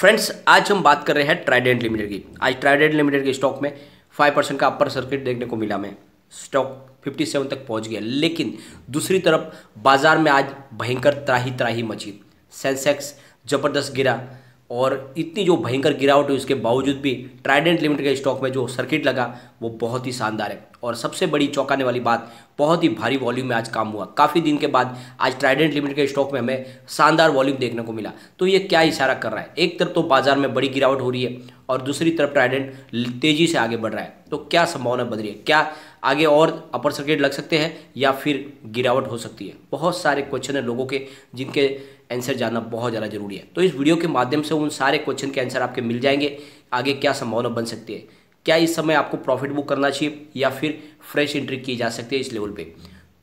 friends आज हम बात कर रहे हैं ट्राइडेंट लिमिटेड की आज ट्राइडेंट लिमिटेड के स्टॉक में फाइव परसेंट का अपर सर्किट देखने को मिला हमें स्टॉक 57 तक पहुंच गया लेकिन दूसरी तरफ बाजार में आज भयंकर त्राही त्राही मची सेंसेक्स जबरदस्त गिरा और इतनी जो भयंकर गिरावट हुई उसके बावजूद भी ट्राइडेंट लिमिटेड के स्टॉक में जो सर्किट लगा वो बहुत ही शानदार है और सबसे बड़ी चौंकाने वाली बात बहुत ही भारी वॉल्यूम में आज काम हुआ काफ़ी दिन के बाद आज ट्राइडेंट लिमिटेड के स्टॉक में हमें शानदार वॉल्यूम देखने को मिला तो ये क्या इशारा कर रहा है एक तरफ तो बाजार में बड़ी गिरावट हो रही है और दूसरी तरफ ट्राइडेंट तेज़ी से आगे बढ़ रहा है तो क्या संभावना रही है क्या आगे और अपर सर्किट लग सकते हैं या फिर गिरावट हो सकती है बहुत सारे क्वेश्चन हैं लोगों के जिनके आंसर जानना बहुत ज़्यादा जरूरी है तो इस वीडियो के माध्यम से उन सारे क्वेश्चन के आंसर आपके मिल जाएंगे आगे क्या संभावना बन सकती है क्या इस समय आपको प्रॉफिट बुक करना चाहिए या फिर फ्रेश एंट्री की जा सकती है इस लेवल पर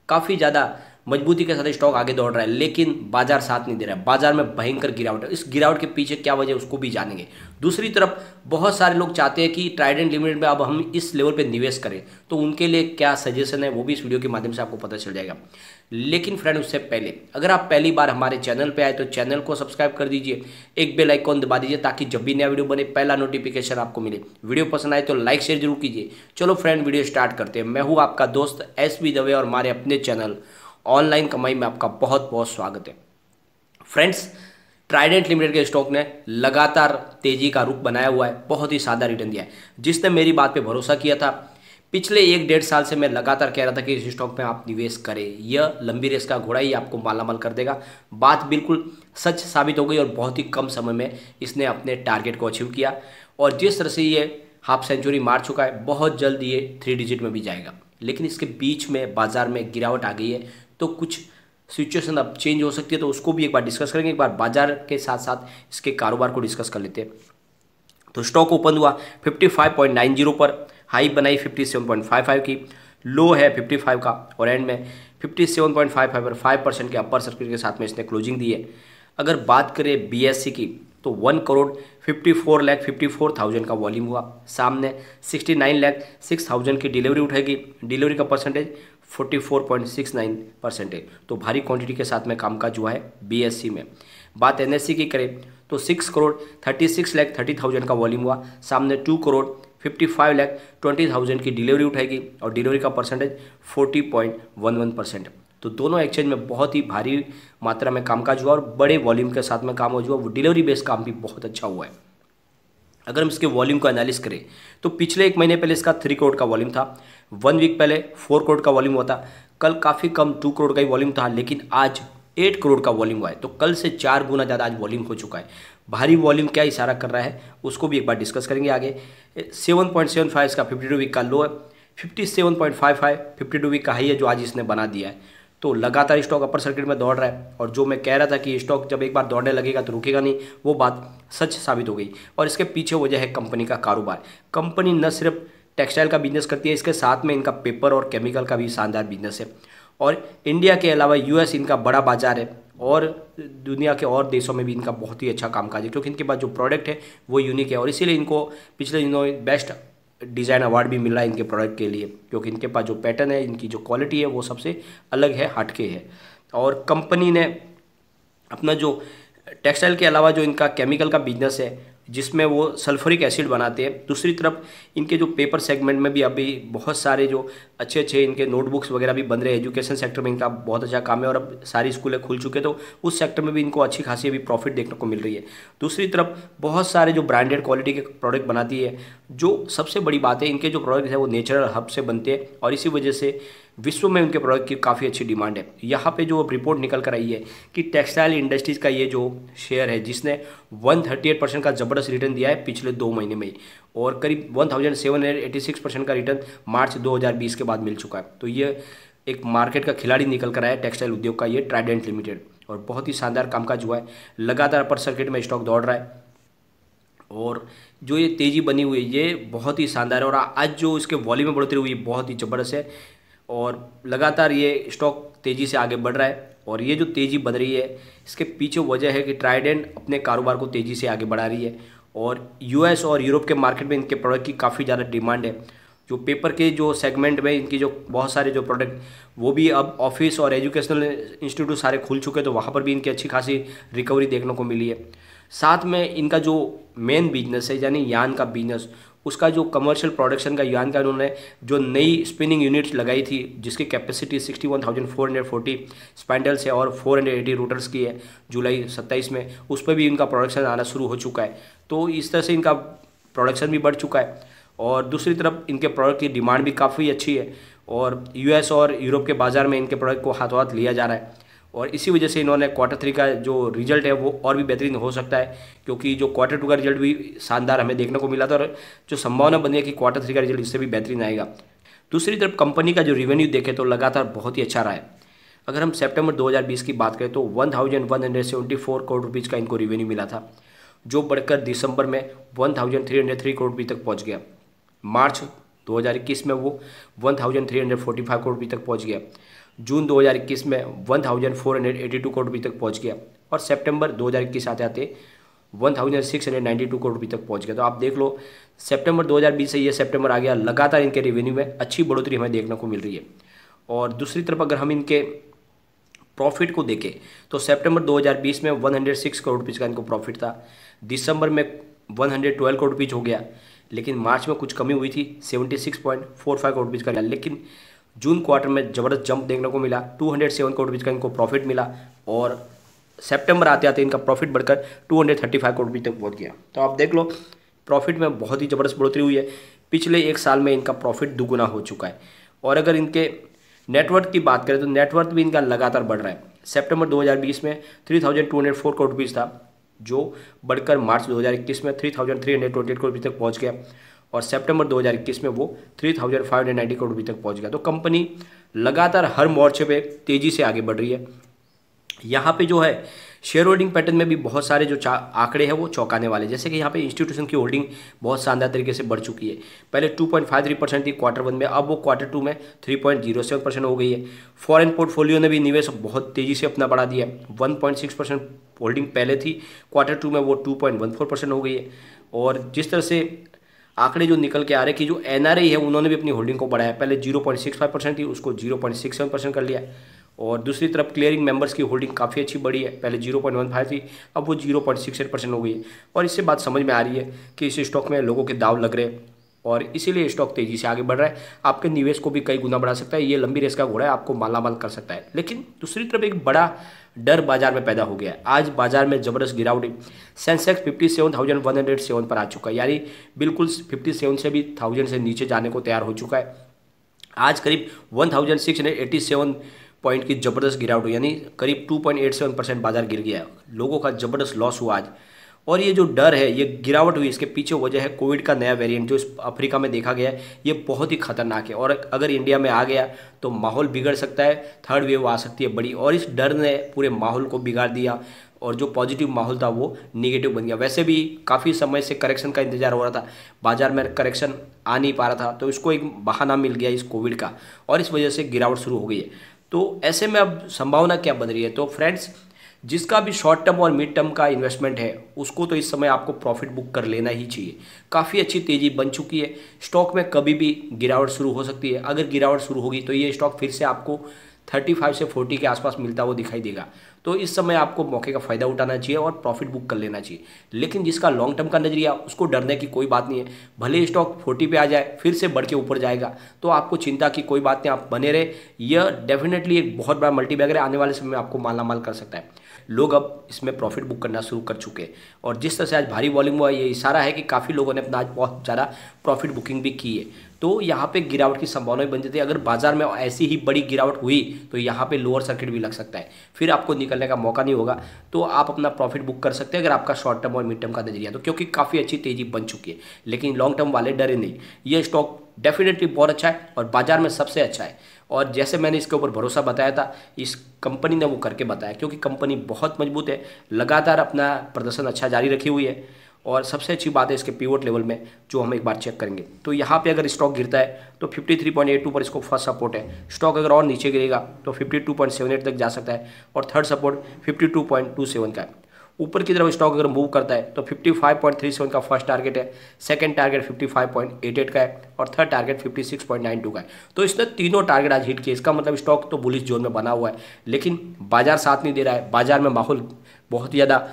काफ़ी ज़्यादा मजबूती के साथ स्टॉक आगे दौड़ रहा है लेकिन बाजार साथ नहीं दे रहा है बाजार में भयंकर गिरावट है इस गिरावट के पीछे क्या वजह उसको भी जानेंगे दूसरी तरफ बहुत सारे लोग चाहते हैं कि ट्राइडेंट लिमिटेड में अब हम इस लेवल पर निवेश करें तो उनके लिए क्या सजेशन है वो भी इस वीडियो के माध्यम से आपको पता चल जाएगा लेकिन फ्रेंड उससे पहले अगर आप पहली बार हमारे चैनल पर आए तो चैनल को सब्सक्राइब कर दीजिए एक बेल आइकॉन दबा दीजिए ताकि जब भी नया वीडियो बने पहला नोटिफिकेशन आपको मिले वीडियो पसंद आए तो लाइक शेयर जरूर कीजिए चलो फ्रेंड वीडियो स्टार्ट करते हैं मैं हूँ आपका दोस्त एस बी दवे और हमारे अपने चैनल ऑनलाइन कमाई में आपका बहुत बहुत स्वागत है फ्रेंड्स ट्राइडेंट लिमिटेड के स्टॉक ने लगातार तेजी का रुख बनाया हुआ है बहुत ही सादा रिटर्न दिया है जिसने मेरी बात पे भरोसा किया था पिछले एक डेढ़ साल से मैं लगातार कह रहा था कि इस स्टॉक में आप निवेश करें यह लंबी रेस का घोड़ा ही आपको मालामाल कर देगा बात बिल्कुल सच साबित हो गई और बहुत ही कम समय में इसने अपने टारगेट को अचीव किया और जिस तरह से ये हाफ सेंचुरी मार चुका है बहुत जल्द ये थ्री डिजिट में भी जाएगा लेकिन इसके बीच में बाजार में गिरावट आ गई है तो कुछ सिचुएशन अब चेंज हो सकती है तो उसको भी एक बार डिस्कस करेंगे एक बार बाजार के साथ साथ इसके कारोबार को डिस्कस कर लेते हैं तो स्टॉक ओपन हुआ 55.90 पर हाई बनाई 57.55 की लो है 55 का और एंड में 57.55 पर 5 परसेंट के अपर सर्किट के साथ में इसने क्लोजिंग दी है अगर बात करें बी की तो one crore fifty four lakh fifty four thousand का वॉल्यूम हुआ सामने sixty nine lakh six thousand की डिलीवरी उठेगी डिलीवरी का percentage forty four point six nine percentage तो भारी क्वांटिटी के साथ में कामकाज हुआ है बीएससी में बात एनएससी की करें तो six crore thirty six lakh thirty thousand का वॉल्यूम हुआ सामने two crore fifty five lakh twenty thousand की डिलीवरी उठाएगी और डिलीवरी का percentage forty point one one percent तो दोनों एक्सचेंज में बहुत ही भारी मात्रा में कामकाज हुआ और बड़े वॉल्यूम के साथ में काम हुआ वो डिलीवरी बेस्ड काम भी बहुत अच्छा हुआ है अगर हम इसके वॉल्यूम का एनालिस करें तो पिछले एक महीने पहले इसका थ्री करोड़ का वॉल्यूम था वन वीक पहले फोर करोड़ का वॉल्यूम हुआ था कल काफ़ी कम टू करोड़ का ही वॉल्यूम था लेकिन आज एट करोड़ का वॉल्यूम हुआ है तो कल से चार गुना ज़्यादा आज वॉल्यूम हो चुका है भारी वॉल्यूम क्या इशारा कर रहा है उसको भी एक बार डिस्कस करेंगे आगे सेवन पॉइंट सेवन फाइव इसका फिफ्टी टू वीक का लो है fifty seven point five five fifty two week का हाई है जो आज इसने बना दिया है तो लगातार स्टॉक अपर सर्किट में दौड़ रहा है और जो मैं कह रहा था कि स्टॉक जब एक बार दौड़ने लगेगा तो रुकेगा नहीं वो बात सच साबित हो गई और इसके पीछे वजह है कंपनी का कारोबार कंपनी न सिर्फ टेक्सटाइल का बिजनेस करती है इसके साथ में इनका पेपर और केमिकल का भी शानदार बिजनेस है और इंडिया के अलावा यूएस इनका बड़ा बाजार है और दुनिया के और देशों में भी इनका बहुत ही अच्छा कामकाज है क्योंकि इनके पास जो प्रोडक्ट है वो यूनिक है और इसीलिए इनको पिछले दिनों बेस्ट डिज़ाइन अवार्ड भी मिला इनके प्रोडक्ट के लिए क्योंकि इनके पास जो पैटर्न है इनकी जो क्वालिटी है वो सबसे अलग है हटके है और कंपनी ने अपना जो टेक्सटाइल के अलावा जो इनका केमिकल का बिजनेस है जिसमें वो सल्फरिक एसिड बनाते हैं दूसरी तरफ इनके जो पेपर सेगमेंट में भी अभी बहुत सारे जो अच्छे अच्छे इनके नोटबुक्स वगैरह भी बन रहे हैं एजुकेशन सेक्टर में इनका बहुत अच्छा काम है और अब सारी स्कूलें खुल चुके तो उस सेक्टर में भी इनको अच्छी खासी अभी प्रॉफिट देखने को मिल रही है दूसरी तरफ बहुत सारे जो ब्रांडेड क्वालिटी के प्रोडक्ट बनाती है जो सबसे बड़ी बात है इनके जो प्रोडक्ट है वो नेचुरल हब से बनते हैं और इसी वजह से विश्व में उनके प्रोडक्ट की काफ़ी अच्छी डिमांड है यहाँ पे जो रिपोर्ट निकल कर आई है कि टेक्सटाइल इंडस्ट्रीज़ का ये जो शेयर है जिसने 138 परसेंट का ज़बरदस्त रिटर्न दिया है पिछले दो महीने में और करीब 1786 परसेंट का रिटर्न मार्च 2020 के बाद मिल चुका है तो ये एक मार्केट का खिलाड़ी निकल कर आया टेक्सटाइल उद्योग का ये ट्राइडेंट लिमिटेड और बहुत ही शानदार कामकाज हुआ है लगातार अपर सर्किट में स्टॉक दौड़ रहा है और जो ये तेज़ी बनी हुई है ये बहुत ही शानदार है और आज जो इसके वॉल्यूम में बढ़ोतरी हुई बहुत ही ज़बरदस्त है और लगातार ये स्टॉक तेज़ी से आगे बढ़ रहा है और ये जो तेज़ी बढ़ रही है इसके पीछे वजह है कि ट्राइडेंट अपने कारोबार को तेज़ी से आगे बढ़ा रही है और यूएस और यूरोप के मार्केट में इनके प्रोडक्ट की काफ़ी ज़्यादा डिमांड है जो पेपर के जो सेगमेंट में इनकी जो बहुत सारे जो प्रोडक्ट वो भी अब ऑफिस और एजुकेशनल इंस्टीट्यूट सारे खुल चुके हैं तो वहाँ पर भी इनकी अच्छी खासी रिकवरी देखने को मिली है साथ में इनका जो मेन बिजनेस है यानी यान का बिजनेस उसका जो कमर्शियल प्रोडक्शन का यान का उन्होंने जो नई स्पिनिंग यूनिट्स लगाई थी जिसकी कैपेसिटी 61,440 स्पैंडल्स है और 480 रूटर्स की है जुलाई 27 में उस पर भी इनका प्रोडक्शन आना शुरू हो चुका है तो इस तरह से इनका प्रोडक्शन भी बढ़ चुका है और दूसरी तरफ इनके प्रोडक्ट की डिमांड भी काफ़ी अच्छी है और यूएस और यूरोप के बाज़ार में इनके प्रोडक्ट को हाथों हाथ लिया जा रहा है और इसी वजह से इन्होंने क्वार्टर थ्री का जो रिजल्ट है वो और भी बेहतरीन हो सकता है क्योंकि जो क्वार्टर टू का रिजल्ट भी शानदार हमें देखने को मिला था और जो संभावना बनी है कि क्वार्टर थ्री का रिजल्ट इससे भी बेहतरीन आएगा दूसरी तरफ कंपनी का जो रेवेन्यू देखें तो लगातार बहुत ही अच्छा रहा है अगर हम सेप्टेम्बर दो की बात करें तो वन करोड़ रुपीज़ का इनको रिवेन्यू मिला था जो बढ़कर दिसंबर में वन करोड़ रुपये तक पहुँच गया मार्च 2021 में वो 1345 करोड़ रुपये तक पहुंच गया जून 2021 में 1482 करोड़ रुपये तक पहुंच गया और सितंबर 2021 आते आते 1692 करोड़ रुपये तक पहुंच गया तो आप देख लो सितंबर 2020 से ये सितंबर आ गया लगातार इनके रेवेन्यू में अच्छी बढ़ोतरी हमें देखने को मिल रही है और दूसरी तरफ अगर हम इनके प्रॉफिट को देखें तो सेप्टेम्बर दो में वन करोड़ रुपीज़ का इनको प्रॉफिट था दिसंबर में 112 करोड़ रुपीज़ हो गया लेकिन मार्च में कुछ कमी हुई थी 76.45 करोड़ रुपीज़ का लेकिन जून क्वार्टर में ज़बरदस्त जंप देखने को मिला 207 करोड़ रुपीज़ का इनको प्रॉफिट मिला और सेप्टेम्बर आते आते इनका प्रॉफिट बढ़कर 235 करोड़ रुपीज़ तक पहुँच गया तो आप देख लो प्रॉफिट में बहुत ही ज़बरदस्त बढ़ोतरी हुई है पिछले एक साल में इनका प्रॉफिट दुगुना हो चुका है और अगर इनके नेटवर्थ की बात करें तो नेटवर्थ भी इनका लगातार बढ़ रहा है हज़ार बीस में फोर करोड़ रुपीज़ था जो बढ़कर मार्च इक्कीस में एट करोड़ रुपीज़ तक पहुँच गया और सितंबर 2021 में वो 3590 करोड़ रुपये तक पहुंच गया तो कंपनी लगातार हर मोर्चे पे तेज़ी से आगे बढ़ रही है यहाँ पे जो है शेयर होल्डिंग पैटर्न में भी बहुत सारे जो आंकड़े हैं वो चौंकाने वाले जैसे कि यहाँ पे इंस्टीट्यूशन की होल्डिंग बहुत शानदार तरीके से बढ़ चुकी है पहले 2.53 परसेंट थी क्वार्टर वन में अब वो क्वार्टर टू में 3.07 परसेंट हो गई है फॉरेन पोर्टफोलियो ने भी निवेश बहुत तेज़ी से अपना बढ़ा दिया वन परसेंट होल्डिंग पहले थी क्वार्टर टू में वो टू परसेंट हो गई है और जिस तरह से आंकड़े जो निकल के आ रहे हैं कि जो एनआरआई है उन्होंने भी अपनी होल्डिंग को बढ़ाया पहले zero point six five percent थी उसको zero point six seven percent कर लिया और दूसरी तरफ क्लियरिंग मेंबर्स की होल्डिंग काफ़ी अच्छी बढ़ी है पहले जीरो पॉइंट वन फाइव थी अब वो zero point six eight percent हो गई है और इससे बात समझ में आ रही है कि इस स्टॉक में लोगों के दाव लग रहे हैं और इसीलिए स्टॉक तेजी से आगे बढ़ रहा है आपके निवेश को भी कई गुना बढ़ा सकता है ये लंबी रेस का घोड़ा है आपको मालामाल कर सकता है लेकिन दूसरी तरफ एक बड़ा डर बाजार में पैदा हो गया है आज बाजार में जबरदस्त गिरावट Sensex fifty seven thousand one hundred seven पर आ चुका है यानी बिल्कुल फिफ्टी सेवन से भी थाउजेंड से नीचे जाने को तैयार हो चुका है आज करीब one thousand six hundred eighty seven point की जबरदस्त गिरावट हुई यानी करीब two point eight seven percent बाजार गिर गया लोगों का जबरदस्त लॉस हुआ आज और ये जो डर है ये गिरावट हुई इसके पीछे वजह है कोविड का नया वेरिएंट जो इस अफ्रीका में देखा गया है ये बहुत ही खतरनाक है और अगर इंडिया में आ गया तो माहौल बिगड़ सकता है थर्ड वेव आ सकती है बड़ी और इस डर ने पूरे माहौल को बिगाड़ दिया और जो पॉजिटिव माहौल था वो निगेटिव बन गया वैसे भी काफ़ी समय से करेक्शन का इंतजार हो रहा था बाजार में करेक्शन आ नहीं पा रहा था तो इसको एक बहाना मिल गया इस कोविड का और इस वजह से गिरावट शुरू हो गई है तो ऐसे में अब संभावना क्या बन रही है तो फ्रेंड्स जिसका भी शॉर्ट टर्म और मिड टर्म का इन्वेस्टमेंट है उसको तो इस समय आपको प्रॉफिट बुक कर लेना ही चाहिए काफ़ी अच्छी तेज़ी बन चुकी है स्टॉक में कभी भी गिरावट शुरू हो सकती है अगर गिरावट शुरू होगी तो ये स्टॉक फिर से आपको 35 से 40 के आसपास मिलता हुआ दिखाई देगा तो इस समय आपको मौके का फ़ायदा उठाना चाहिए और प्रॉफिट बुक कर लेना चाहिए लेकिन जिसका लॉन्ग टर्म का नज़रिया उसको डरने की कोई बात नहीं है भले स्टॉक 40 पे आ जाए फिर से बढ़ के ऊपर जाएगा तो आपको चिंता की कोई बात नहीं आप बने रहे यह डेफिनेटली एक बहुत बड़ा मल्टीबैगर है आने वाले समय में आपको मालामाल कर सकता है लोग अब इसमें प्रॉफिट बुक करना शुरू कर चुके हैं और जिस तरह से आज भारी वॉल्यूम हुआ ये इशारा है कि काफ़ी लोगों ने अपना आज बहुत ज़्यादा प्रॉफिट बुकिंग भी की है तो यहाँ पे गिरावट की संभावना भी बन जाती है अगर बाजार में ऐसी ही बड़ी गिरावट हुई तो यहाँ पे लोअर सर्किट भी लग सकता है फिर आपको निकलने का मौका नहीं होगा तो आप अपना प्रॉफिट बुक कर सकते हैं अगर आपका शॉर्ट टर्म और मिड टर्म का नजरिया तो क्योंकि काफ़ी अच्छी तेजी बन चुकी है लेकिन लॉन्ग टर्म वाले डरे नहीं ये स्टॉक डेफिनेटली बहुत अच्छा है और बाजार में सबसे अच्छा है और जैसे मैंने इसके ऊपर भरोसा बताया था इस कंपनी ने वो करके बताया क्योंकि कंपनी बहुत मजबूत है लगातार अपना प्रदर्शन अच्छा जारी रखी हुई है और सबसे अच्छी बात है इसके पीवोट लेवल में जो हम एक बार चेक करेंगे तो यहाँ पे अगर स्टॉक गिरता है तो 53.82 पर इसको फर्स्ट सपोर्ट है स्टॉक अगर और नीचे गिरेगा तो 52.78 तक जा सकता है और थर्ड सपोर्ट 52.27 का है ऊपर की तरफ स्टॉक अगर मूव करता है तो 55.37 का फर्स्ट टारगेट है सेकंड टारगेट 55.88 का है और थर्ड टारगेट 56.92 का है तो इसने तीनों टारगेट आज हिट किए इसका मतलब स्टॉक तो बुलिस जोन में बना हुआ है लेकिन बाजार साथ नहीं दे रहा है बाजार में माहौल बहुत ज़्यादा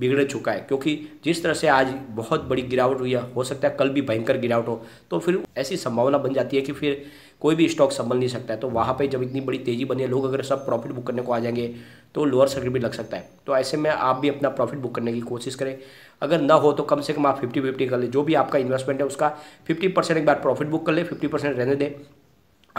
बिगड़ चुका है क्योंकि जिस तरह से आज बहुत बड़ी गिरावट हुई है हो सकता है कल भी भयंकर गिरावट हो तो फिर ऐसी संभावना बन जाती है कि फिर कोई भी स्टॉक संभल नहीं सकता है तो वहाँ पे जब इतनी बड़ी तेज़ी बनी है लोग अगर सब प्रॉफिट बुक करने को आ जाएंगे तो लोअर सर्किट भी लग सकता है तो ऐसे में आप भी अपना प्रॉफिट बुक करने की कोशिश करें अगर ना हो तो कम से कम आप फिफ्टी फिफ्टी कर लें जो भी आपका इन्वेस्टमेंट है उसका फिफ्टी परसेंट एक बार प्रॉफिट बुक कर लें फिफ्टी परसेंट रहने दें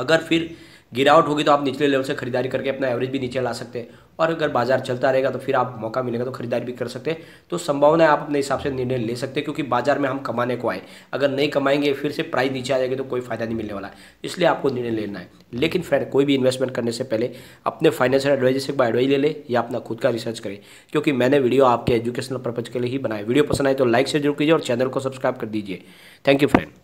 अगर फिर गिरावट होगी तो आप निचले लेवल से खरीदारी करके अपना एवरेज भी नीचे ला सकते हैं और अगर बाजार चलता रहेगा तो फिर आप मौका मिलेगा तो खरीदारी भी कर सकते हैं तो संभावना है आप अपने हिसाब से निर्णय ले सकते हैं क्योंकि बाजार में हम कमाने को आए अगर नहीं कमाएंगे फिर से प्राइस नीचे आ जाएगी तो कोई फायदा नहीं मिलने वाला है इसलिए आपको निर्णय लेना है लेकिन फ्रेंड कोई भी इन्वेस्टमेंट करने से पहले अपने फाइनेंशियल एडवाइजर से एडवाइज ले ले या अपना खुद का रिसर्च करें क्योंकि मैंने वीडियो आपके एजुकेशनल पर्पज के लिए ही बनाया वीडियो पसंद आए तो लाइक से जरूर कीजिए और चैनल को सब्सक्राइब कर दीजिए थैंक यू फ्रेंड